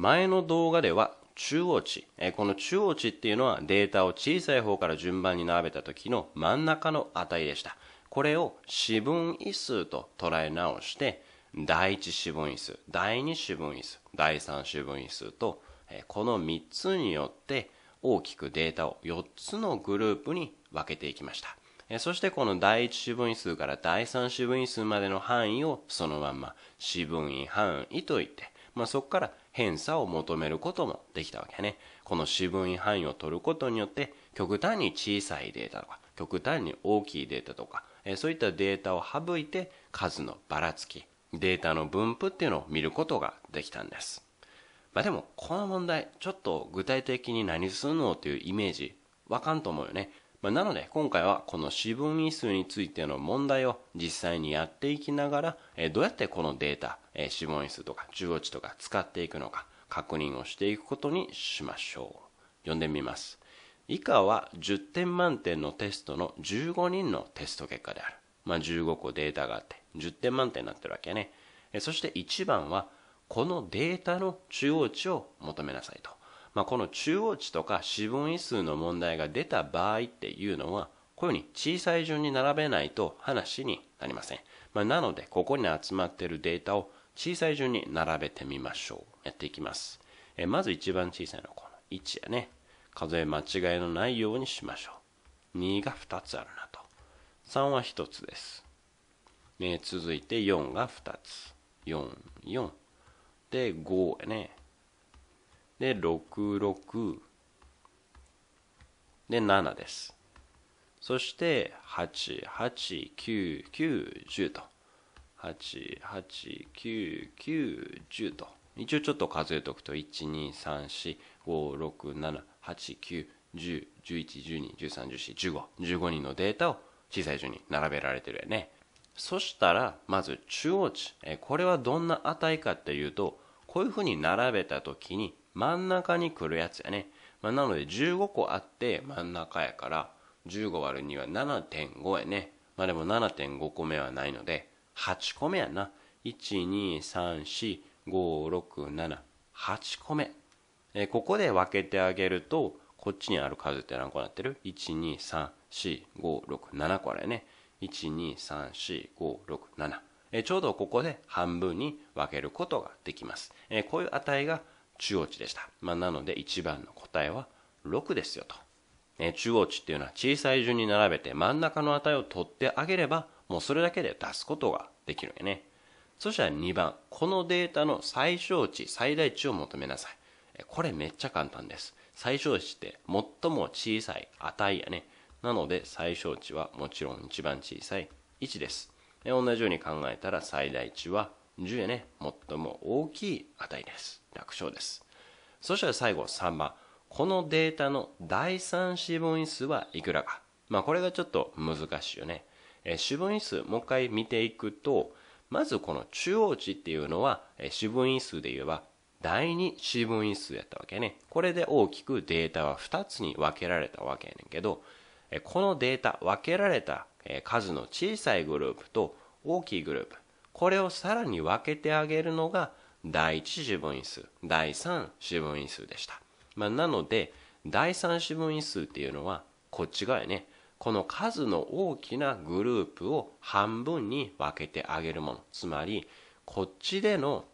前の動画では中央値、えこの中央値っていうのはデータを小さい方から順番に並べた時の真ん中の値でした。これを四分位数と捉え直して、第1四分位数、第2四分位数、第3四分位数と、えこの3つによって大きくデータを4つのグループに分けていきました。そしてこの第1四分位数から第3四分位数までの範囲をそのまんま四分位範囲といって、まあ、そこから偏差を求めることもできたわけね。この四分位範囲を取ることによって、極端に小さいデータとか、極端に大きいデータとか、えそういったデータを省いて、数のばらつき、データの分布っていうのを見ることができたんです。まあでも、この問題、ちょっと具体的に何するのっていうイメージ、わかんと思うよね。まあ、なので今回はこの四分位数についての問題を実際にやっていきながら、えー、どうやってこのデータ、えー、四分位数とか中央値とか使っていくのか確認をしていくことにしましょう読んでみます以下は10点満点のテストの15人のテスト結果である、まあ、15個データがあって10点満点になってるわけね、そして1番はこのデータの中央値を求めなさいとまあ、この中央値とか四分位数の問題が出た場合っていうのはこういうふうに小さい順に並べないと話になりません、まあ、なのでここに集まっているデータを小さい順に並べてみましょうやっていきます、えまず一番小さいのはこの1やね数え間違いのないようにしましょう2が2つあるなと3は1つです、続いて4が2つ44で5やねで66で7ですそして88990と88990と一応ちょっと数えておくと123456789101112131415人のデータを小さい順に並べられてるよねそしたらまず中央値これはどんな値かっていうとこういうふうに並べた時に真ん中に来るやつやね、まあ、なので15個あって真ん中やから15割る2は7.5やねまあでも7.5個目はないので8個目やな1234567 8個目、えー、ここで分けてあげるとこっちにある数って何個なってる ?1234567 個あれね1234567、えちょうどここで半分に分けることができます、えー、こういう値が中央値でした。まあ、なので1番の答えは6ですよと。え中央値っていうのは小さい順に並べて真ん中の値を取ってあげればもうそれだけで出すことができるんやね。そしたら2番、このデータの最小値、最大値を求めなさい。これめっちゃ簡単です。最小値って最も小さい値やね。なので最小値はもちろん一番小さい1です。同じように考えたら最大値は10やね。最も大きい値です。楽勝です。そしたら最後3番。このデータの第3四分位数はいくらか。まあこれがちょっと難しいよね。え四分位数もう一回見ていくと、まずこの中央値っていうのは、え四分位数で言えば第2四分位数やったわけね。これで大きくデータは2つに分けられたわけやねんけど、このデータ、分けられた数の小さいグループと大きいグループ、これをさらに分けてあげるのが第1四分位数第3四分位数でした、まあ、なので第3四分位数っていうのはこっち側やねこの数の大きなグループを半分に分けてあげるものつまりこっちでの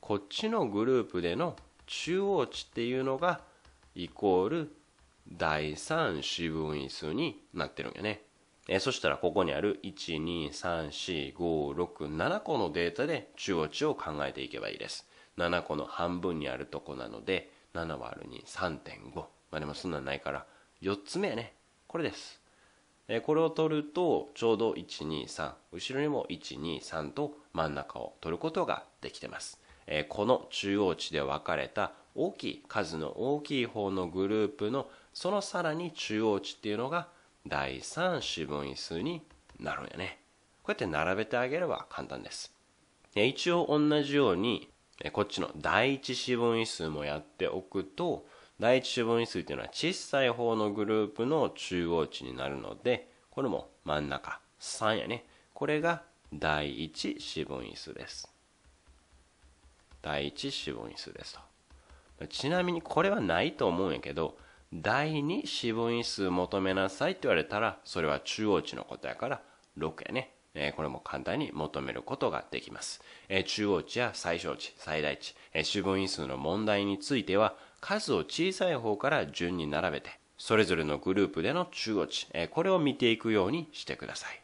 こっちのグループでの中央値っていうのがイコール第3四分位数になってるんやね。えそしたらここにある1234567個のデータで中央値を考えていけばいいです7個の半分にあるとこなので7 ÷ 2 3.5まあでもそんなんないから4つ目やねこれですえこれを取るとちょうど123後ろにも123と真ん中を取ることができてますえこの中央値で分かれた大きい数の大きい方のグループのそのさらに中央値っていうのが第3四分位数になるんやねこうやって並べてあげれば簡単です一応同じようにこっちの第1四分位数もやっておくと第1四分位数っていうのは小さい方のグループの中央値になるのでこれも真ん中3やねこれが第1四分位数です第1四分位数ですとちなみにこれはないと思うんやけど第2四分位数求めなさいって言われたら、それは中央値のことやから、6やね。えこれも簡単に求めることができます。え中央値や最小値、最大値、え四分位数の問題については、数を小さい方から順に並べて、それぞれのグループでの中央値、えこれを見ていくようにしてください。